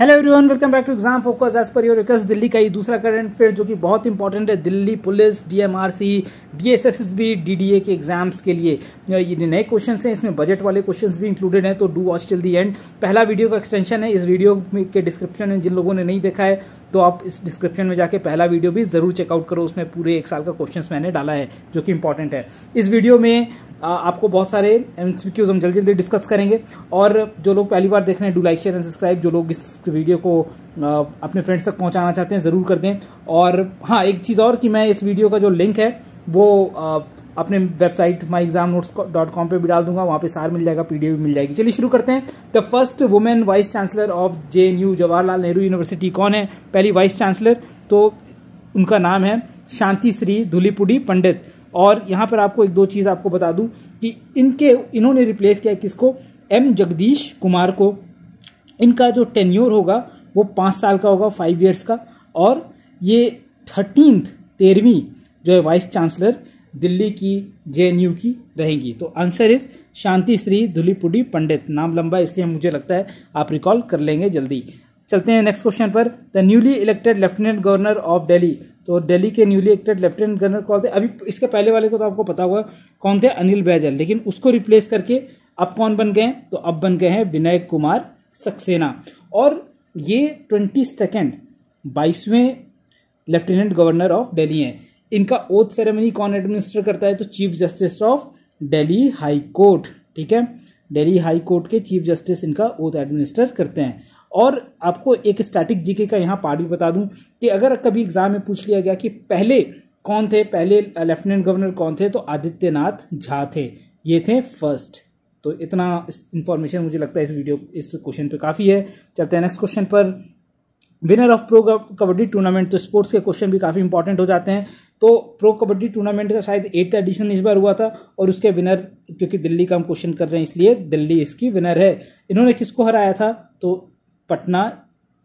Hello everyone welcome back to exam focus as per your request Delhi का ये दूसरा current affair जो कि बहुत इंपॉर्टेंट है Delhi police DMRC DSSSB DDA के एग्जाम्स के लिए ये नए क्वेश्चन हैं इसमें बजट वाले क्वेश्चंस भी इंक्लूडेड हैं तो do watch till the end पहला वीडियो का एक्सटेंशन है इस वीडियो के डिस्क्रिप्शन में जिन लोगों ने नहीं देखा है तो आप इस डिस्क्रिप्शन में जाके पहला वीडियो भी ज़रूर चेकआउट करो उसमें पूरे एक साल का क्वेश्चन मैंने डाला है जो कि इंपॉर्टेंट है इस वीडियो में आपको बहुत सारे एम हम जल्दी जल्दी डिस्कस करेंगे और जो लोग पहली बार देख रहे हैं do like share and subscribe जो लोग इस वीडियो को अपने फ्रेंड्स तक पहुंचाना चाहते हैं ज़रूर कर दें और हाँ एक चीज़ और कि मैं इस वीडियो का जो लिंक है वो अपने website my exam notes dot com पर भी डाल दूंगा वहाँ पे सार मिल जाएगा पी भी मिल जाएगी चलिए शुरू करते हैं the first women vice chancellor of J Jawaharlal Nehru university कौन है पहली वाइस चांसलर तो उनका नाम है शांति श्री धुलीपुडी पंडित और यहाँ पर आपको एक दो चीज़ आपको बता दूँ कि इनके इन्होंने रिप्लेस किया किसको एम जगदीश कुमार को इनका जो टेन्योर होगा वो पाँच साल का होगा फाइव ईयर्स का और ये थर्टीनथ तेरहवीं जो है वाइस चांसलर दिल्ली की जे की रहेंगी तो आंसर इज शांति श्री धुलीपुडी पंडित नाम लंबा इसलिए मुझे लगता है आप रिकॉल कर लेंगे जल्दी चलते हैं नेक्स्ट क्वेश्चन पर the newly elected lieutenant governor of Delhi तो दिल्ली के न्यूली इलेक्टेड लेफ्टिनेंट गवर्नर कौन थे अभी इसके पहले वाले को तो आपको पता होगा कौन थे अनिल बैजल लेकिन उसको रिप्लेस करके अब कौन बन गए तो अब बन गए हैं विनायक कुमार सक्सेना और ये ट्वेंटी सेकेंड बाईसवें लेफ्टिनेंट गवर्नर ऑफ डेली हैं इनका ओथ सेरेमनी कौन एडमिनिस्टर करता है तो chief justice of Delhi high court ठीक है डेली हाई कोर्ट के चीफ जस्टिस इनका ओथ एडमिनिस्टर करते हैं और आपको एक स्टैटिक जीके का यहाँ पार्ट भी बता दूं कि अगर कभी एग्जाम में पूछ लिया गया कि पहले कौन थे पहले लेफ्टिनेंट गवर्नर कौन थे तो आदित्यनाथ झा थे ये थे फर्स्ट तो इतना इन्फॉर्मेशन मुझे लगता है इस वीडियो इस क्वेश्चन पे काफ़ी है चलते हैं नेक्स्ट क्वेश्चन पर winner of pro kabaddi tournament तो स्पोर्ट्स के क्वेश्चन भी काफ़ी इंपॉर्टेंट हो जाते हैं तो प्रो कबड्डी टूर्नामेंट का शायद एट्थ एडिशन इस बार हुआ था और उसके विनर क्योंकि दिल्ली का हम क्वेश्चन कर रहे हैं इसलिए दिल्ली इसकी विनर है इन्होंने किसको हराया था तो पटना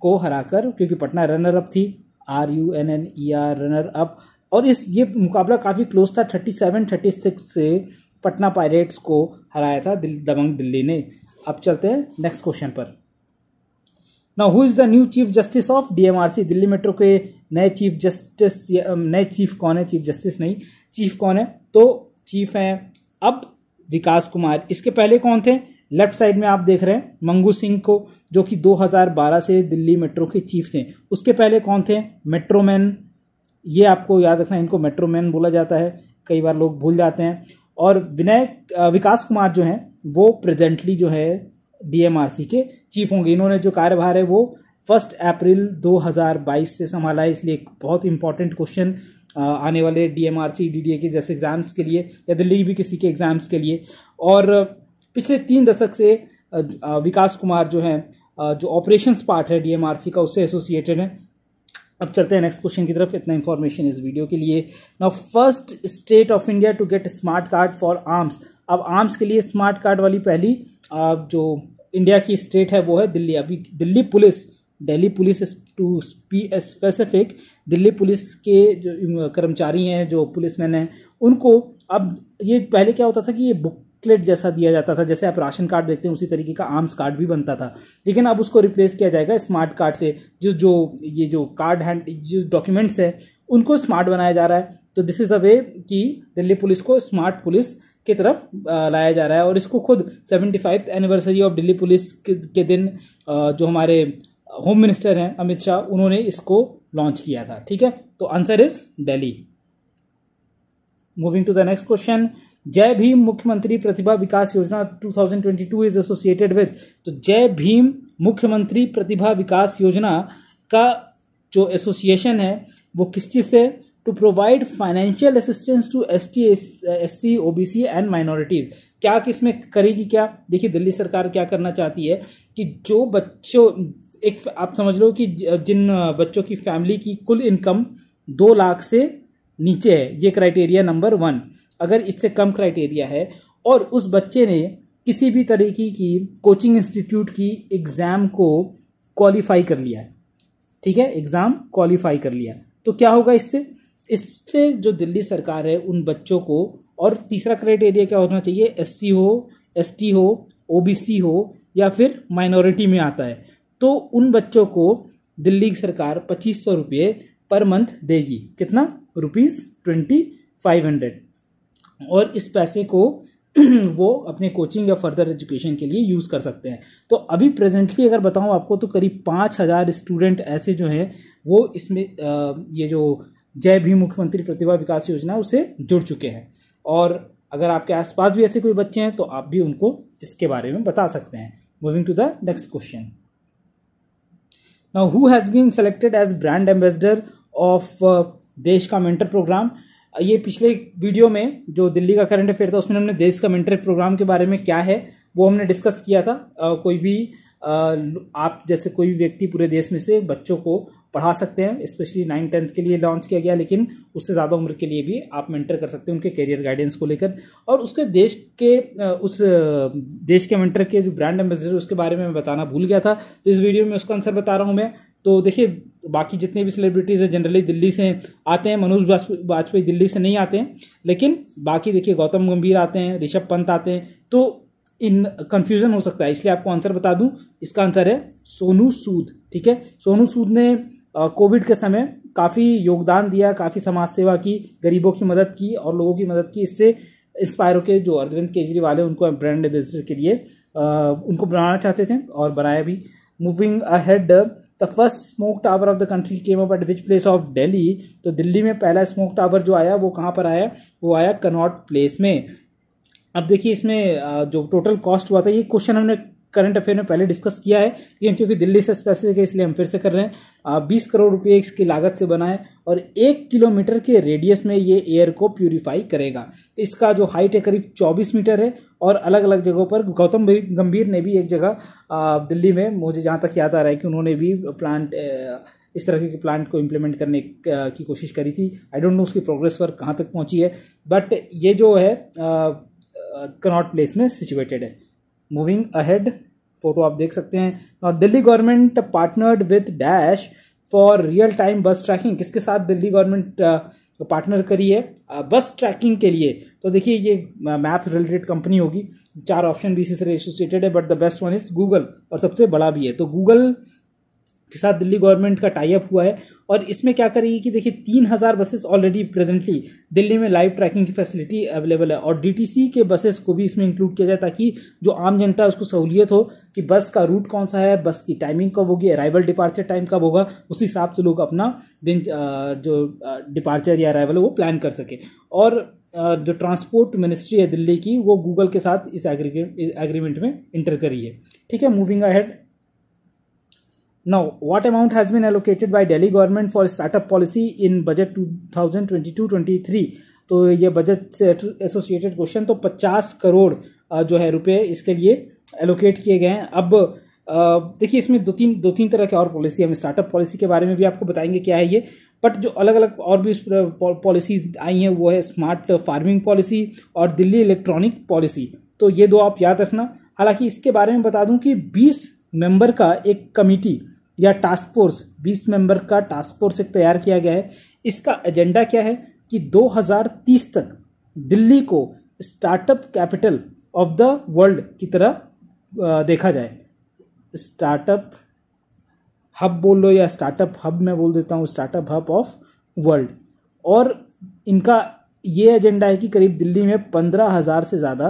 को हराकर क्योंकि पटना रनर अप थी R U N N E R runner up और इस ये मुकाबला काफ़ी क्लोज था थर्टी सेवन थर्टी सिक्स से पटना पायरेट्स को हराया था दिल दबंग दिल्ली ने अब चलते हैं नेक्स्ट क्वेश्चन पर ना who is the new chief justice of DMRC Delhi metro के नए चीफ जस्टिस नए चीफ कौन है चीफ जस्टिस नहीं चीफ कौन है तो चीफ हैं अब विकास कुमार इसके पहले कौन थे लेफ्ट साइड में आप देख रहे हैं मंगू सिंह को जो कि 2012 से दिल्ली मेट्रो के चीफ थे उसके पहले कौन थे मेट्रोमैन ये आपको याद रखना इनको मेट्रोमैन बोला जाता है कई बार लोग भूल जाते हैं और विनय विकास कुमार जो हैं वो प्रेजेंटली जो है डीएमआरसी के चीफ होंगे इन्होंने जो कार्यभार है वो फर्स्ट अप्रैल 2022 से संभाला है इसलिए एक बहुत इंपॉर्टेंट क्वेश्चन आने वाले डीएमआरसी डीडीए के जैसे एग्ज़ाम्स के लिए या दिल्ली भी किसी के एग्ज़ाम्स के लिए और पिछले तीन दशक से विकास कुमार जो है जो ऑपरेशंस पार्ट है डीएमआरसी का उससे एसोसिएटेड है अब चलते हैं नेक्स्ट क्वेश्चन की तरफ इतना इन्फॉर्मेशन इस वीडियो के लिए now first state of India to get smart card for arms अब आर्म्स के लिए स्मार्ट कार्ड वाली पहली जो इंडिया की स्टेट है वो है दिल्ली अभी Delhi police Delhi police to P specific Delhi police के जो कर्मचारी हैं जो पुलिस मैन हैं उनको अब ये पहले क्या होता था कि ये बुकलेट जैसा दिया जाता था जैसे आप राशन कार्ड देखते हैं उसी तरीके का आर्म्स कार्ड भी बनता था लेकिन अब उसको रिप्लेस किया जाएगा स्मार्ट कार्ड से जो जो ये जो कार्ड हैंड जो डॉक्यूमेंट्स हैं उनको स्मार्ट बनाया जा रहा है तो दिस इज़ अ वे कि दिल्ली पुलिस को स्मार्ट पुलिस की तरफ लाया जा रहा है और इसको खुद seventy five anniversary of Delhi police के दिन जो हमारे होम मिनिस्टर हैं अमित शाह उन्होंने इसको लॉन्च किया था ठीक है तो answer is Delhi moving to the next question Jai Bhim मुख्यमंत्री प्रतिभा विकास योजना 2022 इज एसोसिएटेड विद तो जय भीम मुख्यमंत्री प्रतिभा विकास योजना का जो एसोसिएशन है वो किस चीज़ से to provide financial assistance to S T S C O B C and minorities क्या किसमें करेगी क्या देखिए दिल्ली सरकार क्या करना चाहती है कि जो बच्चों एक आप समझ लो कि जिन बच्चों की फैमिली की कुल इनकम दो लाख से नीचे है ये क्राइटेरिया नंबर वन अगर इससे कम क्राइटेरिया है और उस बच्चे ने किसी भी तरीके की कोचिंग इंस्टीट्यूट की एग्ज़ाम को क्वालिफाई कर लिया ठीक है एग्ज़ाम क्वालिफाई कर लिया तो क्या होगा इससे इससे जो दिल्ली सरकार है उन बच्चों को और तीसरा क्राइटेरिया क्या होना चाहिए एस हो एस हो ओ हो या फिर माइनॉरिटी में आता है तो उन बच्चों को दिल्ली की सरकार पच्चीस सौ रुपये पर मंथ देगी कितना रुपीज़ ट्वेंटी फाइव हंड्रेड और इस पैसे को वो अपने कोचिंग या फर्दर एजुकेशन के लिए यूज़ कर सकते हैं तो अभी प्रेजेंटली अगर बताऊँ आपको तो करीब पाँच हज़ार स्टूडेंट ऐसे जो हैं वो इसमें ये जो जय भी मुख्यमंत्री प्रतिभा विकास योजना उससे जुड़ चुके हैं और अगर आपके आसपास भी ऐसे कोई बच्चे हैं तो आप भी उनको इसके बारे में बता सकते हैं moving to the next question now who has been selected as brand ambassador of देश का मेंटर प्रोग्राम ये पिछले वीडियो में जो दिल्ली का करंट अफेयर था उसमें हमने देश का मेंटर प्रोग्राम के बारे में क्या है वो हमने डिस्कस किया था कोई भी आप जैसे कोई भी व्यक्ति पूरे देश में से बच्चों को पढ़ा सकते हैं स्पेशली नाइन टेंथ के लिए लॉन्च किया गया लेकिन उससे ज़्यादा उम्र के लिए भी आप मेंटर कर सकते हैं उनके करियर गाइडेंस को लेकर और उसके देश के उस देश के मेंटर के जो ब्रांड एम्बेसडर उसके बारे में मैं बताना भूल गया था तो इस वीडियो में उसका आंसर बता रहा हूँ मैं तो देखिए बाकी जितने भी सेलिब्रिटीज़ हैं जनरली दिल्ली से आते हैं मनोज वाजपेयी दिल्ली से नहीं आते हैं लेकिन बाकी देखिए गौतम गंभीर आते हैं ऋषभ पंत आते हैं तो इन कंफ्यूजन हो सकता है इसलिए आपको आंसर बता दूं इसका आंसर है सोनू सूद ठीक है सोनू सूद ने कोविड के समय काफ़ी योगदान दिया काफ़ी समाज सेवा की गरीबों की मदद की और लोगों की मदद की इससे इंस्पायर होकर जो अरविंद केजरीवाल है उनको ब्रांड एम्बेसडर के लिए उनको बनाना चाहते थे और बनाया भी moving ahead the first smoke tower of the country came up at which place of Delhi तो दिल्ली में पहला स्मोक टावर जो आया वो कहाँ पर आया वो आया कनॉट प्लेस में अब देखिए इसमें जो टोटल कॉस्ट हुआ था ये क्वेश्चन हमने करंट अफेयर में पहले डिस्कस किया है लेकिन क्योंकि दिल्ली से स्पेसिफिक है इसलिए हम फिर से कर रहे हैं बीस करोड़ रुपये इसकी लागत से बना है और एक किलोमीटर के रेडियस में ये एयर को प्योरीफाई करेगा इसका जो हाइट है करीब चौबीस मीटर है और अलग अलग जगहों पर गौतम गंभीर ने भी एक जगह दिल्ली में मुझे जहाँ तक याद आ रहा है कि उन्होंने भी प्लांट इस तरह के प्लांट को इम्प्लीमेंट करने की कोशिश करी थी आई डोंट नो उसकी प्रोग्रेस वर्क कहाँ तक पहुँची है बट ये जो है कनॉट प्लेस में सिचुएटेड है मूविंग अहेड फोटो आप देख सकते हैं और Delhi government partnered with dash for real time bus tracking किसके साथ दिल्ली गवर्नमेंट पार्टनर करी है बस uh, ट्रैकिंग के लिए तो देखिए ये मैप रिलेटेड कंपनी होगी चार ऑप्शन भी इसी से एसोसिएटेड है but the best one is Google और सबसे बड़ा भी है तो गूगल के साथ दिल्ली गवर्नमेंट का टाइप हुआ है और इसमें क्या करेगी कि देखिए तीन हज़ार बसेस ऑलरेडी प्रेजेंटली दिल्ली में लाइव ट्रैकिंग की फैसिलिटी अवेलेबल है और डीटीसी के बसेस को भी इसमें इंक्लूड किया जाए ताकि जो आम जनता है उसको सहूलियत हो कि बस का रूट कौन सा है बस की टाइमिंग कब होगी अराइवल डिपार्चर टाइम कब होगा उस हिसाब से लोग अपना दिन जो डिपार्चर या अराइवल है वो प्लान कर सके और जो ट्रांसपोर्ट मिनिस्ट्री है दिल्ली की वो गूगल के साथ इस एग्रीमेंट में इंटर करी है ठीक है moving ahead Now, what amount has been allocated by Delhi government for startup policy in budget 2022-23? तो ये बजट से एसोसिएटेड क्वेश्चन तो 50 करोड़ जो है रुपए इसके लिए एलोकेट किए गए हैं अब देखिए इसमें दो तीन दो तीन तरह के और पॉलिसी हम स्टार्टअप पॉलिसी के बारे में भी आपको बताएंगे क्या है ये बट जो अलग अलग और भी पॉलिसीज आई हैं वो है स्मार्ट फार्मिंग पॉलिसी और दिल्ली इलेक्ट्रॉनिक पॉलिसी तो ये दो आप याद रखना हालांकि इसके बारे में बता दूं कि बीस मेंबर का एक कमेटी या टास्क फोर्स 20 मेंबर का टास्क फोर्स एक तैयार किया गया है इसका एजेंडा क्या है कि 2030 तक दिल्ली को startup capital of the world की तरह देखा जाए स्टार्टअप हब बोल लो या स्टार्टअप हब मैं बोल देता हूँ स्टार्टअप हब ऑफ वर्ल्ड और इनका ये एजेंडा है कि करीब दिल्ली में पंद्रह हज़ार से ज़्यादा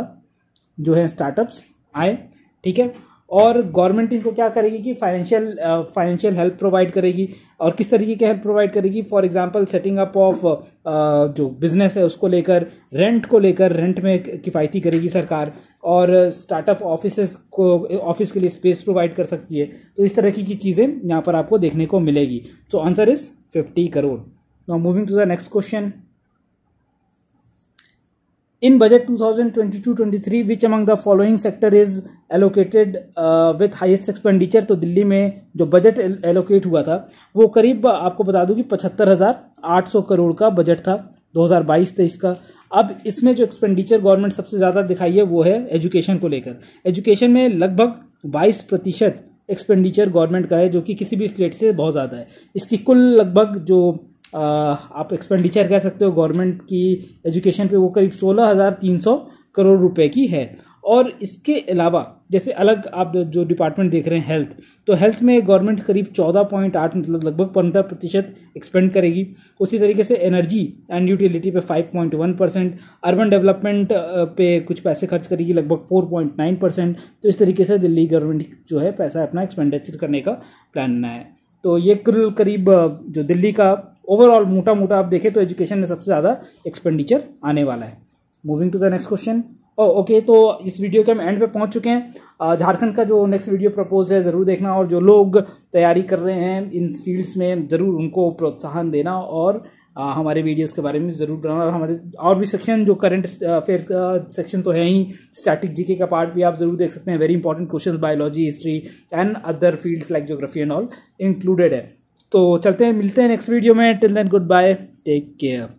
जो है स्टार्टअप्स आए ठीक है और गवर्नमेंट इनको क्या करेगी कि फाइनेंशियल फाइनेंशियल हेल्प प्रोवाइड करेगी और किस तरीके की हेल्प प्रोवाइड करेगी for example setting up of जो बिजनेस है उसको लेकर रेंट को लेकर रेंट में किफ़ायती करेगी सरकार और स्टार्टअप ऑफिस को ऑफिस के लिए स्पेस प्रोवाइड कर सकती है तो इस तरह की चीज़ें यहाँ पर आपको देखने को मिलेगी so answer is fifty crore now moving to the next question in budget 2022-23 which among the following sector is allocated with with expenditure तो दिल्ली में जो बजट एलोकेट हुआ था वो करीब आपको बता दूं कि पचहत्तर हज़ार आठ सौ करोड़ का बजट था 2022 हज़ार का अब इसमें जो एक्सपेंडिचर गवर्नमेंट सबसे ज़्यादा दिखाई है वो है एजुकेशन को लेकर एजुकेशन में लगभग बाईस प्रतिशत एक्सपेंडिचर गवर्नमेंट का है जो कि किसी भी स्टेट से बहुत ज़्यादा है इसकी कुल लगभग जो आप एक्सपेंडिचर कह सकते हो गवर्नमेंट की एजुकेशन पे वो करीब सोलह हज़ार तीन सौ करोड़ रुपए की है और इसके अलावा जैसे अलग आप जो डिपार्टमेंट देख रहे हैं हेल्थ तो हेल्थ में गवर्नमेंट करीब चौदह पॉइंट आठ मतलब लगभग पंद्रह प्रतिशत एक्सपेंड करेगी उसी तरीके से एनर्जी एंड यूटिलिटी पे five point one percent urban development पे कुछ पैसे खर्च करेगी लगभग फोर पॉइंट नाइन परसेंट तो इस तरीके से दिल्ली गवर्नमेंट जो है पैसा अपना एक्सपेंडिचर करने का प्लान बनाया है तो ये करीब जो दिल्ली का ओवरऑल मोटा मोटा आप देखें तो एजुकेशन में सबसे ज़्यादा एक्सपेंडिचर आने वाला है moving to the next question okay तो इस वीडियो के हम एंड पे पहुंच चुके हैं झारखंड का जो नेक्स्ट वीडियो प्रपोज है ज़रूर देखना और जो लोग तैयारी कर रहे हैं इन फील्ड्स में ज़रूर उनको प्रोत्साहन देना और आ, हमारे वीडियोस के बारे में ज़रूर बनाना और हमारे और भी सेक्शन जो करंट अफेयर्स का सेक्शन तो है ही स्टैटिक जीके का पार्ट भी आप ज़रूर देख सकते हैं very important question biology history and other fields like geography and all included है तो चलते हैं मिलते हैं नेक्स्ट वीडियो में till then goodbye take care